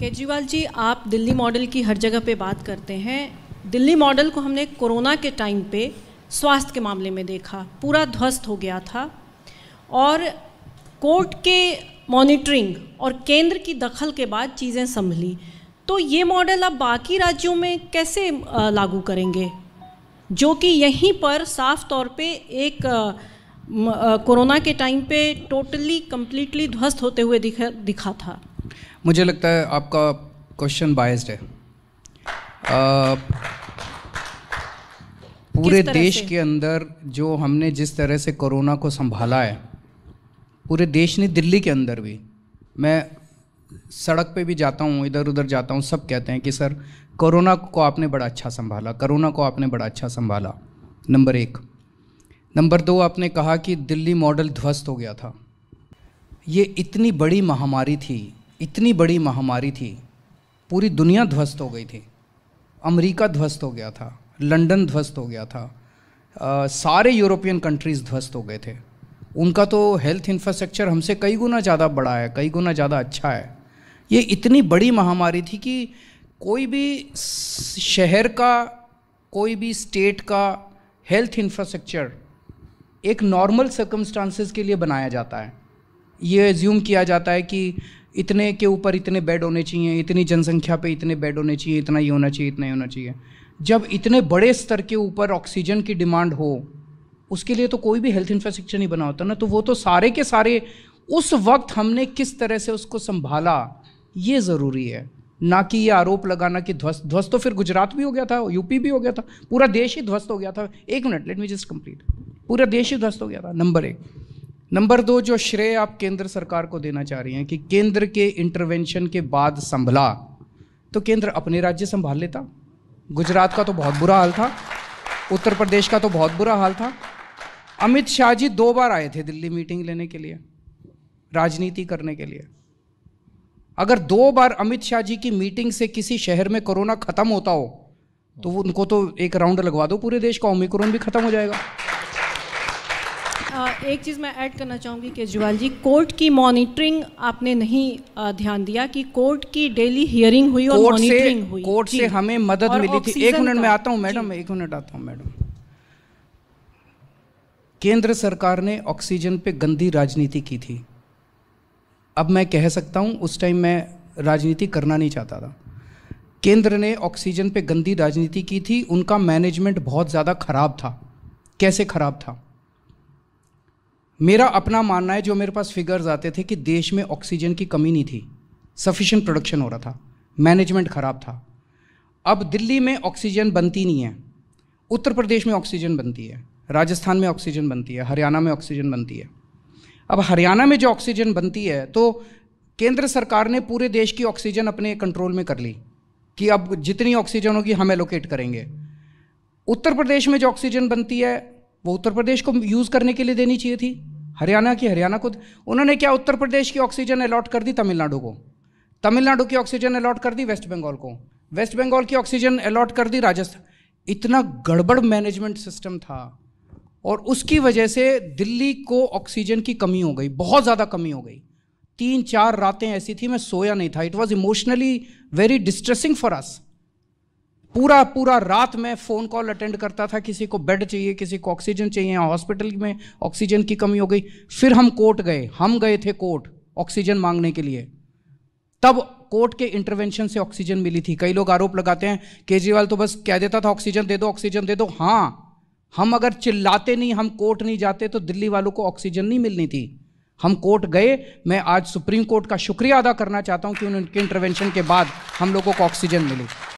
केजरीवाल जी आप दिल्ली मॉडल की हर जगह पे बात करते हैं दिल्ली मॉडल को हमने कोरोना के टाइम पे स्वास्थ्य के मामले में देखा पूरा ध्वस्त हो गया था और कोर्ट के मॉनिटरिंग और केंद्र की दखल के बाद चीज़ें संभली तो ये मॉडल आप बाकी राज्यों में कैसे लागू करेंगे जो कि यहीं पर साफ तौर पे एक कोरोना के टाइम पे टोटली कम्प्लीटली ध्वस्त होते हुए दिखा दिखा था मुझे लगता है आपका क्वेश्चन बायस्ड है आ, पूरे देश से? के अंदर जो हमने जिस तरह से कोरोना को संभाला है पूरे देश ने दिल्ली के अंदर भी मैं सड़क पे भी जाता हूँ इधर उधर जाता हूँ सब कहते हैं कि सर कोरोना को आपने बड़ा अच्छा संभाला कोरोना को आपने बड़ा अच्छा संभाला नंबर एक नंबर दो आपने कहा कि दिल्ली मॉडल ध्वस्त हो गया था ये इतनी बड़ी महामारी थी इतनी बड़ी महामारी थी पूरी दुनिया ध्वस्त हो गई थी अमेरिका ध्वस्त हो गया था लंदन ध्वस्त हो गया था आ, सारे यूरोपियन कंट्रीज़ ध्वस्त हो गए थे उनका तो हेल्थ इंफ्रास्ट्रक्चर हमसे कई गुना ज़्यादा बड़ा है कई गुना ज़्यादा अच्छा है ये इतनी बड़ी महामारी थी कि कोई भी शहर का कोई भी स्टेट का हेल्थ इंफ्रास्ट्रक्चर एक नॉर्मल सर्कमस्टांसिस के लिए बनाया जाता है ये एज्यूम किया जाता है कि इतने के ऊपर इतने बेड होने चाहिए इतनी जनसंख्या पे इतने बेड होने चाहिए इतना ही होना चाहिए इतना ही होना चाहिए जब इतने बड़े स्तर के ऊपर ऑक्सीजन की डिमांड हो उसके लिए तो कोई भी हेल्थ इंफ्रास्ट्रक्चर नहीं बना होता ना तो वो तो सारे के सारे उस वक्त हमने किस तरह से उसको संभाला ये ज़रूरी है ना कि ये आरोप लगाना कि ध्वस्त ध्वस्त तो फिर गुजरात भी हो गया था यूपी भी हो गया था पूरा देश ही ध्वस्त हो गया था एक minute let me just complete पूरा देश ही ध्वस्त हो गया था नंबर एक नंबर दो जो श्रेय आप केंद्र सरकार को देना चाह रही हैं कि केंद्र के इंटरवेंशन के बाद संभला तो केंद्र अपने राज्य संभाल लेता गुजरात का तो बहुत बुरा हाल था उत्तर प्रदेश का तो बहुत बुरा हाल था अमित शाह जी दो बार आए थे दिल्ली मीटिंग लेने के लिए राजनीति करने के लिए अगर दो बार अमित शाह जी की मीटिंग से किसी शहर में कोरोना खत्म होता हो तो उनको तो एक राउंड लगवा दो पूरे देश का ओमिक्रोन भी खत्म हो जाएगा एक चीज़ मैं ऐड करना चाहूँगी केजरीवाल जी कोर्ट की मॉनिटरिंग आपने नहीं ध्यान दिया कि कोर्ट की डेली हियरिंग हुई और मॉनिटरिंग हुई कोर्ट से हमें मदद मिली थी एक मिनट में आता हूँ मैडम एक मिनट आता हूँ मैडम केंद्र सरकार ने ऑक्सीजन पे गंदी राजनीति की थी अब मैं कह सकता हूँ उस टाइम मैं राजनीति करना नहीं चाहता था केंद्र ने ऑक्सीजन पे गंदी राजनीति की थी उनका मैनेजमेंट बहुत ज़्यादा खराब था कैसे खराब था मेरा अपना मानना है जो मेरे पास फिगर्स आते थे कि देश में ऑक्सीजन की कमी नहीं थी सफिशेंट प्रोडक्शन हो रहा था मैनेजमेंट ख़राब था अब दिल्ली में ऑक्सीजन बनती नहीं है उत्तर प्रदेश में ऑक्सीजन बनती है राजस्थान में ऑक्सीजन बनती है हरियाणा में ऑक्सीजन बनती है अब हरियाणा में जो ऑक्सीजन बनती है तो केंद्र सरकार ने पूरे देश की ऑक्सीजन अपने कंट्रोल में कर ली कि अब जितनी ऑक्सीजन होगी हम एलोकेट करेंगे उत्तर प्रदेश में जो ऑक्सीजन बनती है वो उत्तर प्रदेश को यूज़ करने के लिए देनी चाहिए थी हरियाणा की हरियाणा को उन्होंने क्या उत्तर प्रदेश की ऑक्सीजन अलॉट कर दी तमिलनाडु को तमिलनाडु की ऑक्सीजन अलॉट कर दी वेस्ट बंगाल को वेस्ट बंगाल की ऑक्सीजन अलॉट कर दी राजस्थान इतना गड़बड़ मैनेजमेंट सिस्टम था और उसकी वजह से दिल्ली को ऑक्सीजन की कमी हो गई बहुत ज़्यादा कमी हो गई तीन चार रातें ऐसी थी मैं सोया नहीं था it was emotionally very distressing for us पूरा पूरा रात मैं फ़ोन कॉल अटेंड करता था किसी को बेड चाहिए किसी को ऑक्सीजन चाहिए हॉस्पिटल में ऑक्सीजन की कमी हो गई फिर हम कोर्ट गए हम गए थे कोर्ट ऑक्सीजन मांगने के लिए तब कोर्ट के इंटरवेंशन से ऑक्सीजन मिली थी कई लोग आरोप लगाते हैं केजरीवाल तो बस कह देता था ऑक्सीजन दे दो ऑक्सीजन दे दो हाँ हम अगर चिल्लाते नहीं हम कोर्ट नहीं जाते तो दिल्ली वालों को ऑक्सीजन नहीं मिलनी थी हम कोर्ट गए मैं आज सुप्रीम कोर्ट का शुक्रिया अदा करना चाहता हूं कि उनके इंटरवेंशन के बाद हम लोगों को ऑक्सीजन मिली